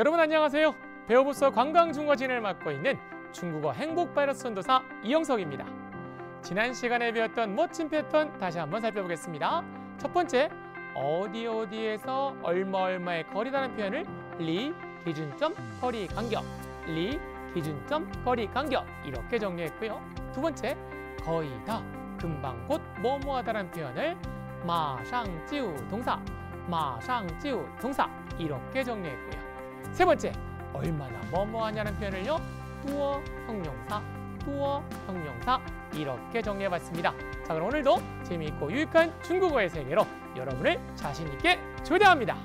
여러분 안녕하세요. 배우부서 관광중화진을 맡고 있는 중국어 행복바이러스 선도사 이영석입니다. 지난 시간에 배웠던 멋진 패턴 다시 한번 살펴보겠습니다. 첫 번째, 어디 어디에서 얼마 얼마의 거리다는 표현을 리 기준점 거리 간격 리 기준점 거리 간격 이렇게 정리했고요. 두 번째, 거의 다 금방 곧뭐뭐하다는 표현을 마상지우 동사 마상지우 동사 이렇게 정리했고요. 세 번째, 얼마나 뭐뭐하냐는 표현을요. 두어 형용사, 두어 형용사 이렇게 정리해봤습니다. 자 그럼 오늘도 재미있고 유익한 중국어의 세계로 여러분을 자신 있게 초대합니다.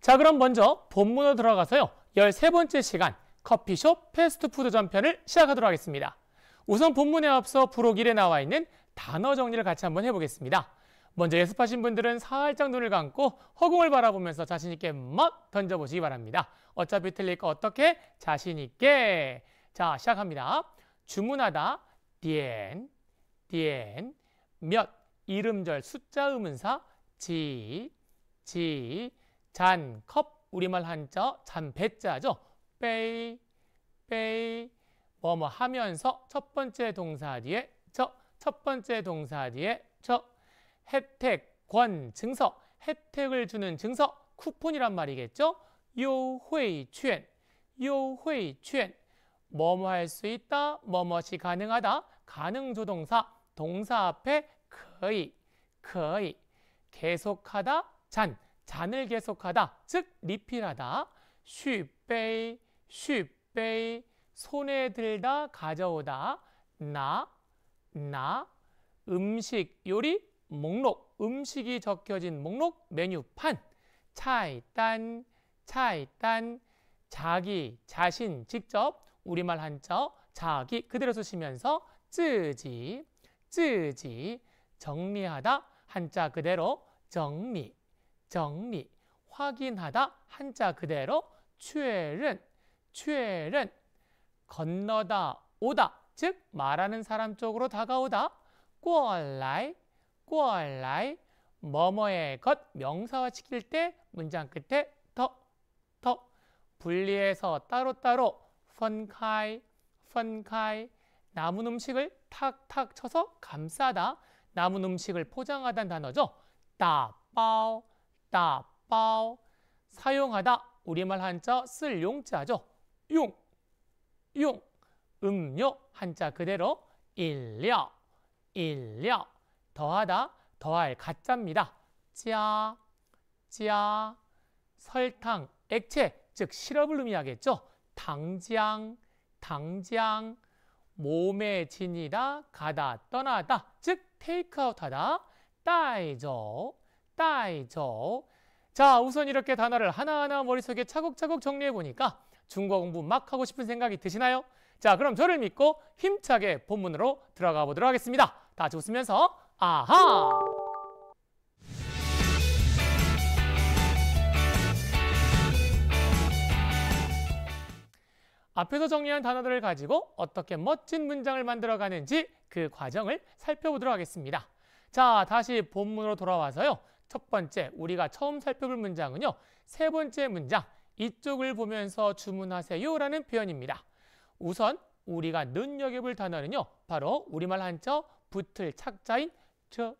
자 그럼 먼저 본문으로 들어가서요. 열세 번째 시간 커피숍 패스트푸드 전편을 시작하도록 하겠습니다. 우선 본문에 앞서 부록 일에 나와 있는 단어 정리를 같이 한번 해보겠습니다. 먼저 예습하신 분들은 살짝 눈을 감고 허공을 바라보면서 자신 있게 멋 던져보시기 바랍니다. 어차피 틀릴 거 어떻게? 자신 있게. 자, 시작합니다. 주문하다, 디엔, 디엔, 몇, 이름절, 숫자, 음운사, 지, 지, 잔, 컵, 우리말 한자, 잔, 배자죠. 빼이, 빼이, 뭐뭐 하면서 첫 번째 동사 뒤에 저, 첫 번째 동사 뒤에 저 혜택, 권, 증서, 혜택을 주는 증서, 쿠폰이란 말이겠죠? 요회券요회券 뭐뭐 할 수 있다, 뭐뭐시 가능하다, 가능조동사, 동사 앞에 거의, 거의, 계속하다, 잔, 잔을 계속하다, 즉 리필하다, 쉬빼이, 쉬빼이, 손에 들다, 가져오다, 나, 나, 음식, 요리, 목록, 음식이 적혀진 목록, 메뉴판, 차이딴, 차이딴, 자기, 자신, 직접, 우리말 한자, 자기 그대로 쓰시면서 쯔지, 쯔지, 정리하다, 한자 그대로 정리, 정리, 확인하다, 한자 그대로 确认,确认, 건너다, 오다, 즉 말하는 사람 쪽으로 다가오다 꼬 꼴라이 꼬 꼴라이 뭐뭐의 것 명사화 시킬 때 문장 끝에 더더 분리해서 따로따로 펀카이 펀카이 남은 음식을 탁탁 쳐서 감싸다 남은 음식을 포장하다는 단어죠. 따빠오 따빠오 사용하다 우리말 한자 쓸 용자죠. 용 용. 음료 한자 그대로 일려 일려 더하다 더할 가짜입니다. 짜, 짜 설탕 액체 즉 시럽을 의미하겠죠. 당장 당장 몸에 지니다 가다 떠나다 즉 테이크아웃 하다 따이죠 따이죠 자 우선 이렇게 단어를 하나하나 머릿속에 차곡차곡 정리해 보니까 중국어 공부 막 하고 싶은 생각이 드시나요? 자, 그럼 저를 믿고 힘차게 본문으로 들어가 보도록 하겠습니다. 다 같이 웃으면서 아하! 앞에서 정리한 단어들을 가지고 어떻게 멋진 문장을 만들어가는지 그 과정을 살펴보도록 하겠습니다. 자, 다시 본문으로 돌아와서요. 첫 번째, 우리가 처음 살펴볼 문장은요. 세 번째 문장, 이쪽을 보면서 주문하세요라는 표현입니다. 우선 우리가 눈여겨볼 단어는요. 바로 우리말 한자 붙을 착자인 저,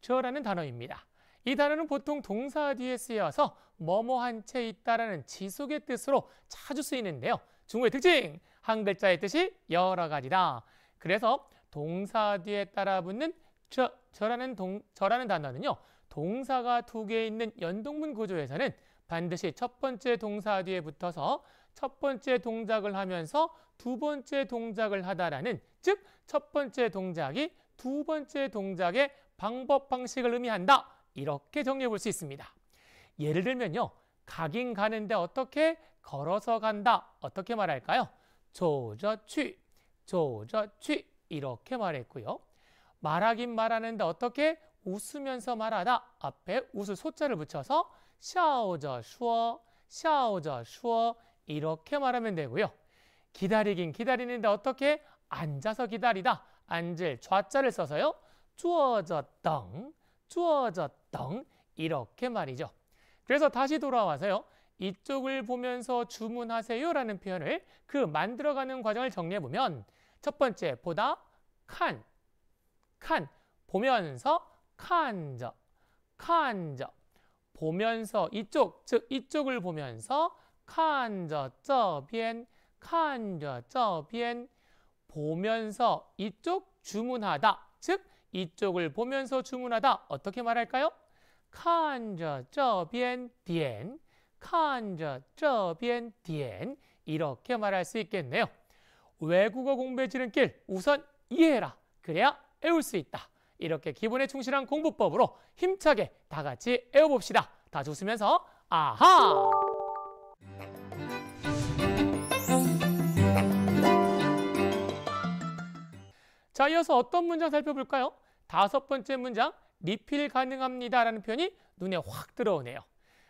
저라는 단어입니다. 이 단어는 보통 동사 뒤에 쓰여서 뭐뭐 한 채 있다라는 지속의 뜻으로 자주 쓰이는데요. 중국의 특징, 한 글자의 뜻이 여러 가지다. 그래서 동사 뒤에 따라 붙는 저, 저라는, 동, 저라는 단어는요. 동사가 두 개 있는 연동문 구조에서는 반드시 첫 번째 동사 뒤에 붙어서 첫 번째 동작을 하면서 두 번째 동작을 하다라는 즉 첫 번째 동작이 두 번째 동작의 방법 방식을 의미한다. 이렇게 정리해 볼 수 있습니다. 예를 들면요. 가긴 가는데 어떻게 걸어서 간다. 어떻게 말할까요? 조저취, 조저취 이렇게 말했고요. 말하긴 말하는데 어떻게 웃으면서 말하다 앞에 웃을 소자를 붙여서 샤오저슈어, 샤오저슈어 이렇게 말하면 되고요. 기다리긴 기다리는데 어떻게 앉아서 기다리다 앉을 좌자를 써서요. 주어졌던 주어졌던 이렇게 말이죠. 그래서 다시 돌아와서요. 이쪽을 보면서 주문하세요라는 표현을 그 만들어가는 과정을 정리해보면 첫 번째 보다 칸, 칸 보면서 칸저, 칸저 보면서 이쪽, 즉 이쪽을 보면서 看着这边,看着这边, 보면서 이쪽 주문하다. 즉, 이쪽을 보면서 주문하다. 어떻게 말할까요? 看着这边点,看着这边点. 이렇게 말할 수 있겠네요. 외국어 공부해지는길 우선 이해해라. 그래야 외울 수 있다. 이렇게 기본에 충실한 공부법으로 힘차게 다 같이 외워봅시다. 다 웃으면서 아하! 자, 이어서 어떤 문장 살펴볼까요? 다섯 번째 문장, 리필 가능합니다라는 표현이 눈에 확 들어오네요.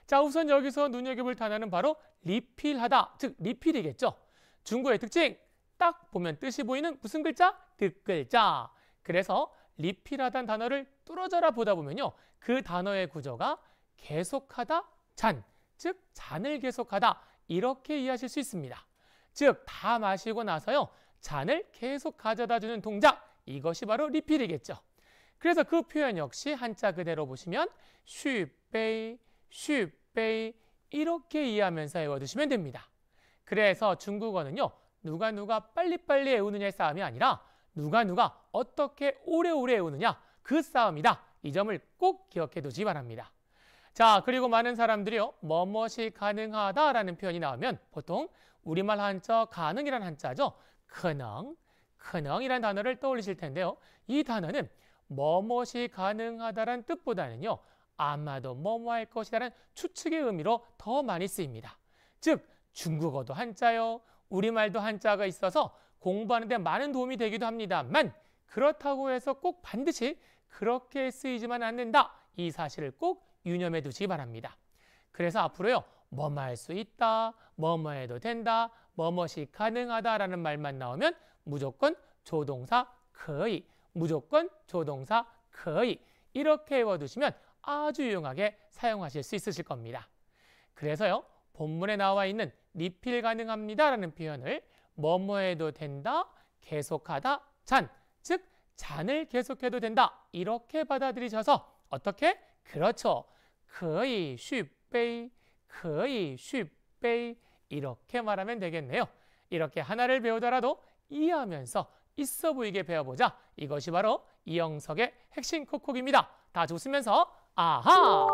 자, 우선 여기서 눈여겨볼 단어는 바로 리필하다, 즉 리필이겠죠. 중국의 특징, 딱 보면 뜻이 보이는 무슨 글자? 득글자. 그래서 리필하다는 단어를 뚫어져라 보다 보면요. 그 단어의 구조가 계속하다, 잔, 즉 잔을 계속하다 이렇게 이해하실 수 있습니다. 즉, 다 마시고 나서요. 잔을 계속 가져다 주는 동작 이것이 바로 리필이겠죠. 그래서 그 표현 역시 한자 그대로 보시면 슈베이 슈베이 이렇게 이해하면서 외워두시면 됩니다. 그래서 중국어는요. 누가 누가 빨리빨리 외우느냐의 싸움이 아니라 누가 누가 어떻게 오래오래 외우느냐 그 싸움이다. 이 점을 꼭 기억해 두지 바랍니다. 자, 그리고 많은 사람들이요. 뭐뭇이 가능하다라는 표현이 나오면 보통 우리말 한자 가능이란 한자죠. 근황, 근황이란 단어를 떠올리실 텐데요. 이 단어는 뭐뭐시가능하다는 뜻보다는요. 아마도 뭐뭐 할 것이라는 추측의 의미로 더 많이 쓰입니다. 즉 중국어도 한자요, 우리말도 한자가 있어서 공부하는 데 많은 도움이 되기도 합니다만 그렇다고 해서 꼭 반드시 그렇게 쓰이지만 않는다. 이 사실을 꼭 유념해 두시기 바랍니다. 그래서 앞으로요. 뭐뭐 할 수 있다, 뭐뭐 해도 된다, 뭐뭇시 가능하다라는 말만 나오면 무조건 조동사 거의, 무조건 조동사 거의 이렇게 외워두시면 아주 유용하게 사용하실 수 있으실 겁니다. 그래서요, 본문에 나와 있는 리필 가능합니다라는 표현을 뭐 뭐해도 된다, 계속하다, 잔, 즉 잔을 계속해도 된다 이렇게 받아들이셔서 어떻게? 그렇죠. 거의 쉽베이, 거의 쉽베이, 이렇게 말하면 되겠네요. 이렇게 하나를 배우더라도 이해하면서 있어 보이게 배워보자. 이것이 바로 이영석의 핵심 콕콕입니다. 다좋으면서 아하!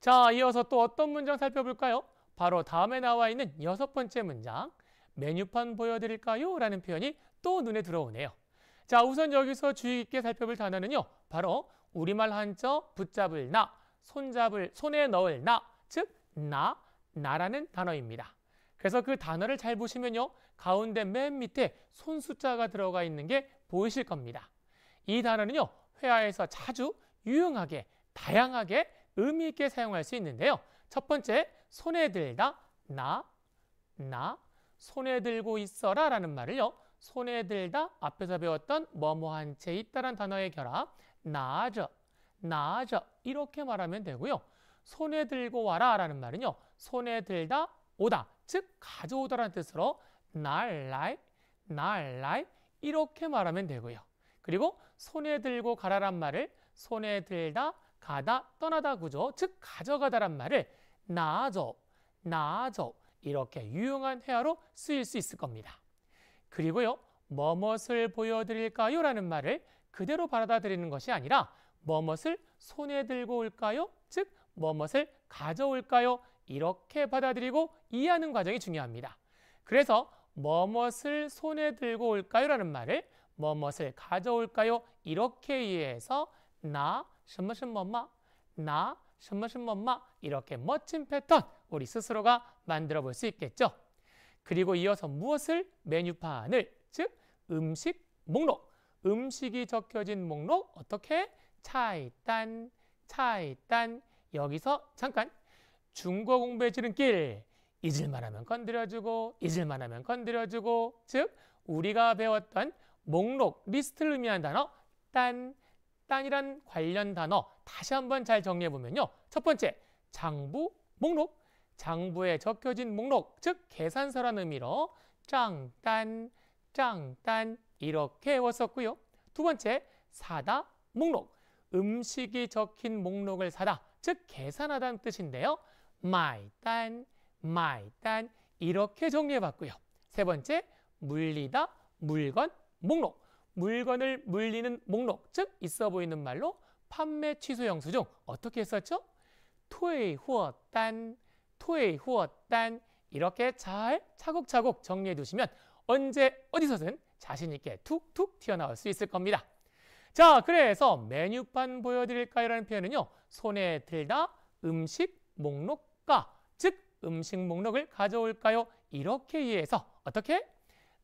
자, 이어서 또 어떤 문장 살펴볼까요? 바로 다음에 나와 있는 여섯 번째 문장. 메뉴판 보여드릴까요? 라는 표현이 또 눈에 들어오네요. 자, 우선 여기서 주의 깊게 살펴볼 단어는요. 바로 우리말 한자 붙잡을 나, 손잡을 손에 넣을 나, 즉 나, 나라는 단어입니다. 그래서 그 단어를 잘 보시면요. 가운데 맨 밑에 손 숫자가 들어가 있는 게 보이실 겁니다. 이 단어는요. 회화에서 자주 유용하게, 다양하게, 의미 있게 사용할 수 있는데요. 첫 번째, 손에 들다, 나, 나, 손에 들고 있어라 라는 말을요. 손에 들다, 앞에서 배웠던 뭐뭐한 채 있다란 단어의 결합, 나아져 나저 이렇게 말하면 되고요. 손에 들고 와라 라는 말은요. 손에 들다, 오다, 즉 가져오다라는 뜻으로 날라이, 날라이 이렇게 말하면 되고요. 그리고 손에 들고 가라란 말을 손에 들다, 가다, 떠나다 구조, 즉 가져가다란 말을 나저, 나저 이렇게 유용한 회화로 쓰일 수 있을 겁니다. 그리고요. 뭐뭇을 보여드릴까요? 라는 말을 그대로 받아들이는 것이 아니라 뭐뭇을 손에 들고 올까요? 즉 뭐뭇을 가져올까요? 이렇게 받아들이고 이해하는 과정이 중요합니다. 그래서 뭐뭇을 손에 들고 올까요? 라는 말을 뭐뭇을 가져올까요? 이렇게 이해해서 나, 什么什么마, 나, 什么什么마 이렇게 멋진 패턴 우리 스스로가 만들어 볼 수 있겠죠. 그리고 이어서 무엇을 메뉴판을 즉 음식 목록 음식이 적혀진 목록 어떻게? 차이딴, 차이딴. 여기서 잠깐 중고 공부의 지름길 잊을만 하면 건드려주고 잊을만 하면 건드려주고 즉 우리가 배웠던 목록, 리스트를 의미하는 단어 딴, 딴이란 관련 단어 다시 한번 잘 정리해보면요. 첫 번째, 장부, 목록. 장부에 적혀진 목록, 즉 계산서란 의미로 짱, 딴, 짱, 딴 이렇게 외웠었고요. 두 번째, 사다 목록. 음식이 적힌 목록을 사다, 즉 계산하다는 뜻인데요. 말단, 말단 이렇게 정리해봤고요. 세 번째, 물리다, 물건, 목록. 물건을 물리는 목록, 즉 있어 보이는 말로 판매 취소 영수증 어떻게 했었죠? 토이후어단, 토이후어단 이렇게 잘 차곡차곡 정리해 두시면 언제 어디서든 자신 있게 툭툭 튀어나올 수 있을 겁니다. 자, 그래서 메뉴판 보여드릴까요? 라는 표현은요. 손에 들다 음식 목록과 즉 음식 목록을 가져올까요? 이렇게 이해해서 어떻게?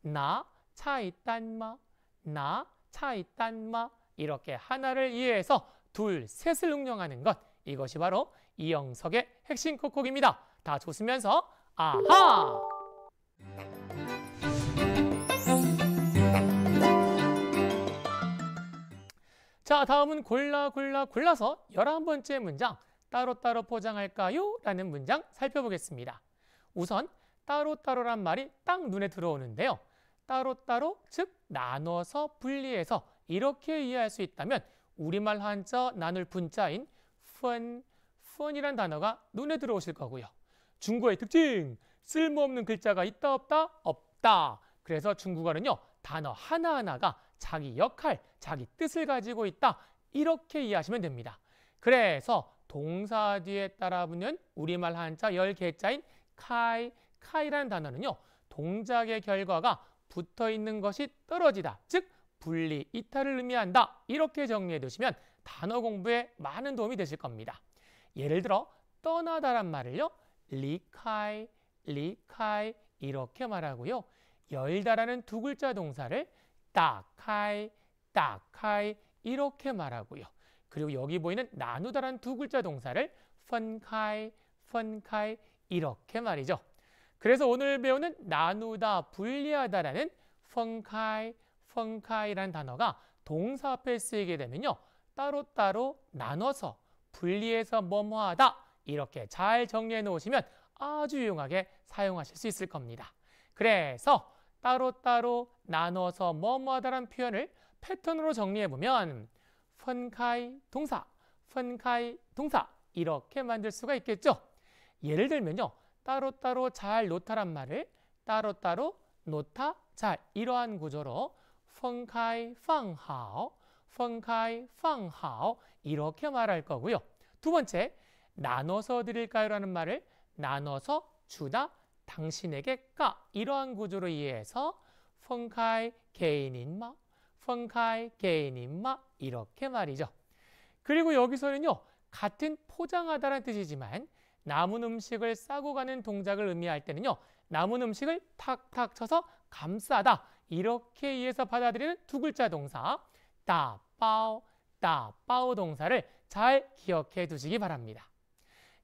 나, 차이딴마 나, 차이딴마 이렇게 하나를 이해해서 둘, 셋을 응용하는 것 이것이 바로 이영석의 핵심 콕콕입니다. 다 좋으면서 아하! 자, 다음은 골라 골라 골라서 열한 번째 문장 따로따로 포장할까요? 라는 문장 살펴보겠습니다. 우선 따로따로란 말이 딱 눈에 들어오는데요. 따로따로, 즉 나눠서 분리해서 이렇게 이해할 수 있다면 우리말 한자 나눌 분자인 펀, 펀이란 단어가 눈에 들어오실 거고요. 중국의 특징, 쓸모없는 글자가 있다 없다 없다. 그래서 중국어는요, 단어 하나하나가 자기 역할, 자기 뜻을 가지고 있다. 이렇게 이해하시면 됩니다. 그래서 동사 뒤에 따라 붙는 우리말 한자 열 개자인 카이, 카이라는 단어는요. 동작의 결과가 붙어 있는 것이 떨어지다, 즉 분리, 이탈을 의미한다. 이렇게 정리해 두시면 단어 공부에 많은 도움이 되실 겁니다. 예를 들어 떠나다란 말을요. 리카이, 리카이 이렇게 말하고요. 열다라는 두 글자 동사를 따카이, 딱하이 이렇게 말하고요. 그리고 여기 보이는 나누다란두 글자 동사를 펀카이, 펀카이 이렇게 말이죠. 그래서 오늘 배우는 나누다, 분리하다라는 펑카이, 펑카이란 단어가 동사 앞에 쓰이게 되면요. 따로따로 나눠서 분리해서 뭐뭐하다 이렇게 잘 정리해 놓으시면 아주 유용하게 사용하실 수 있을 겁니다. 그래서 따로따로 나눠서 뭐뭐하다라는 표현을 패턴으로 정리해보면 펀카이 동사, 펀카이 동사 이렇게 만들 수가 있겠죠. 예를 들면요. 따로따로 잘 놓다란 말을 따로따로 놓다 잘 이러한 구조로 펑카이 펑하오, 펑카이 펑하오 이렇게 말할 거고요. 두 번째, 나눠서 드릴까요? 라는 말을 나눠서 주다 당신에게 까 이러한 구조로 이해해서 펑카이 개인인마, 펑카이 게인인마 이렇게 말이죠. 그리고 여기서는요. 같은 포장하다라는 뜻이지만 남은 음식을 싸고 가는 동작을 의미할 때는요. 남은 음식을 탁탁 쳐서 감싸다 이렇게 이해서 받아들이는 두 글자 동사 따빠오 따빠오 동사를 잘 기억해 두시기 바랍니다.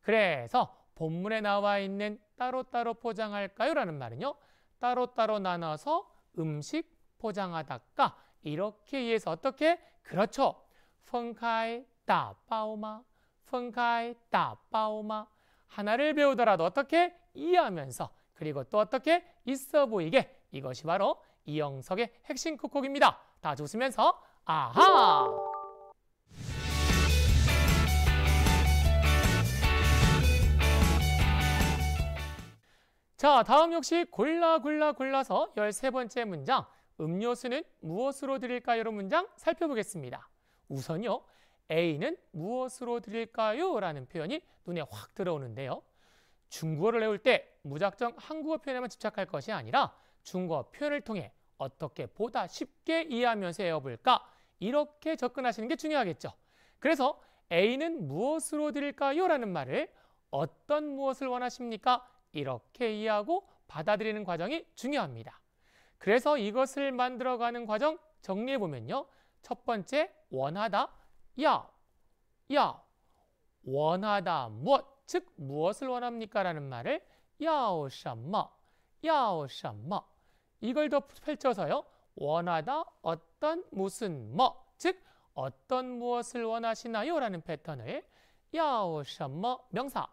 그래서 본문에 나와 있는 따로따로 포장할까요? 라는 말은요. 따로따로 나눠서 음식 포장하다가 이렇게 이해해서 어떻게? 그렇죠. 펑카이 따빠오마 펑카이 따빠오마 하나를 배우더라도 어떻게? 이해하면서 그리고 또 어떻게? 있어 보이게 이것이 바로 이영석의 핵심 콕콕입니다. 다 웃으면서 아하! 자, 다음 역시 골라 골라 골라서 열세번째 문장 음료수는 무엇으로 드릴까요? 로 문장 살펴보겠습니다. 우선요. A는 무엇으로 드릴까요? 라는 표현이 눈에 확 들어오는데요. 중국어를 외울 때 무작정 한국어 표현에만 집착할 것이 아니라 중국어 표현을 통해 어떻게 보다 쉽게 이해하면서 외워볼까? 이렇게 접근하시는 게 중요하겠죠. 그래서 A는 무엇으로 드릴까요? 라는 말을 어떤 무엇을 원하십니까? 이렇게 이해하고 받아들이는 과정이 중요합니다. 그래서 이것을 만들어가는 과정 정리해보면요. 첫 번째, 원하다, 야, 야, 원하다, 무엇, 즉 무엇을 원합니까? 라는 말을 야오샤마, 야오샤마 이걸 더 펼쳐서요. 원하다, 어떤, 무슨, 뭐, 즉 어떤 무엇을 원하시나요? 라는 패턴을 야오샤마 명사,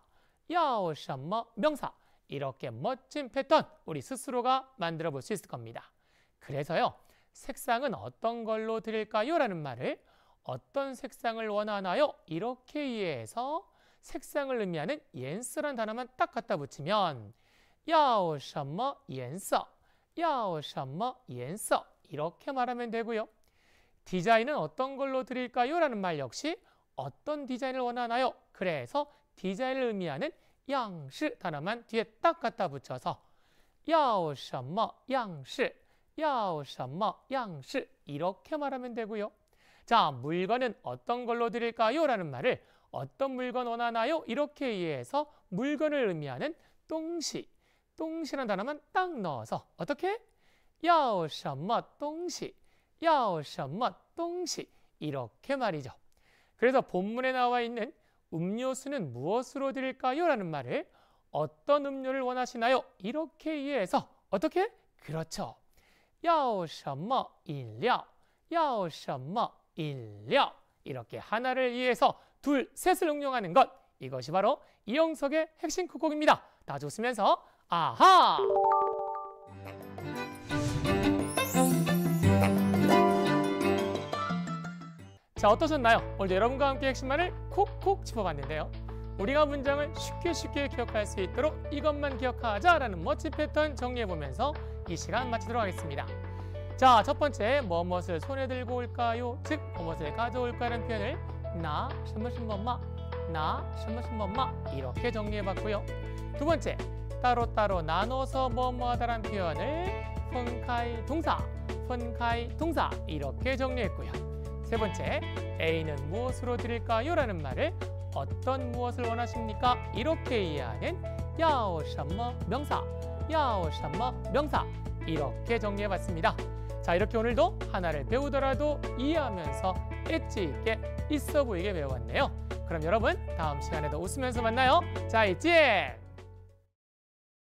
야오샤마 명사 이렇게 멋진 패턴 우리 스스로가 만들어 볼 수 있을 겁니다. 그래서요. 색상은 어떤 걸로 드릴까요? 라는 말을 어떤 색상을 원하나요? 이렇게 이해해서 색상을 의미하는 옌스란 단어만 딱 갖다 붙이면 야오셔머 옌서 야오셔머 옌서 이렇게 말하면 되고요. 디자인은 어떤 걸로 드릴까요? 라는 말 역시 어떤 디자인을 원하나요? 그래서 디자인을 의미하는 양시 단어만 뒤에 딱 갖다 붙여서 야什么 양시 야什么 양시 이렇게 말하면 되고요. 자, 물건은 어떤 걸로 드릴까요? 라는 말을 어떤 물건 원하나요? 이렇게 이해해서 물건을 의미하는 똥시, 똥시라는 단어만 딱 넣어서 어떻게? 야什么 똥시, 야什么 똥시 이렇게 말이죠. 그래서 본문에 나와 있는 음료수는 무엇으로 드릴까요? 라는 말을 어떤 음료를 원하시나요? 이렇게 이해해서 어떻게? 그렇죠. 要什么饮料?要什么饮料? 이렇게 하나를 이해해서 둘, 셋을 응용하는 것. 이것이 바로 이영석의 핵심 국곡입니다. 그 다 좋으면서 아하! 자 어떠셨나요? 오늘 여러분과 함께 핵심만을 콕콕 짚어봤는데요. 우리가 문장을 쉽게 쉽게 기억할 수 있도록 이것만 기억하자 라는 멋진 패턴 정리해보면서 이 시간 마치도록 하겠습니다. 자, 첫 번째, 무엇을 손에 들고 올까요? 즉, 무엇을 가져올까라는 표현을 나, 신무신엄마, 나, 신무신엄마 이렇게 정리해봤고요. 두 번째, 따로따로 나눠서 뭐뭐하다라는 표현을 폰카이 동사, 폰카이 동사 이렇게 정리했고요. 세 번째, A는 무엇으로 드릴까요? 라는 말을 어떤 무엇을 원하십니까? 이렇게 이해하는 야오샴머 명사, 야오샴머 명사 이렇게 정리해봤습니다. 자, 이렇게 오늘도 하나를 배우더라도 이해하면서 엣지 있게 있어 보이게 배워봤네요. 그럼 여러분 다음 시간에도 웃으면서 만나요. 자, 있지?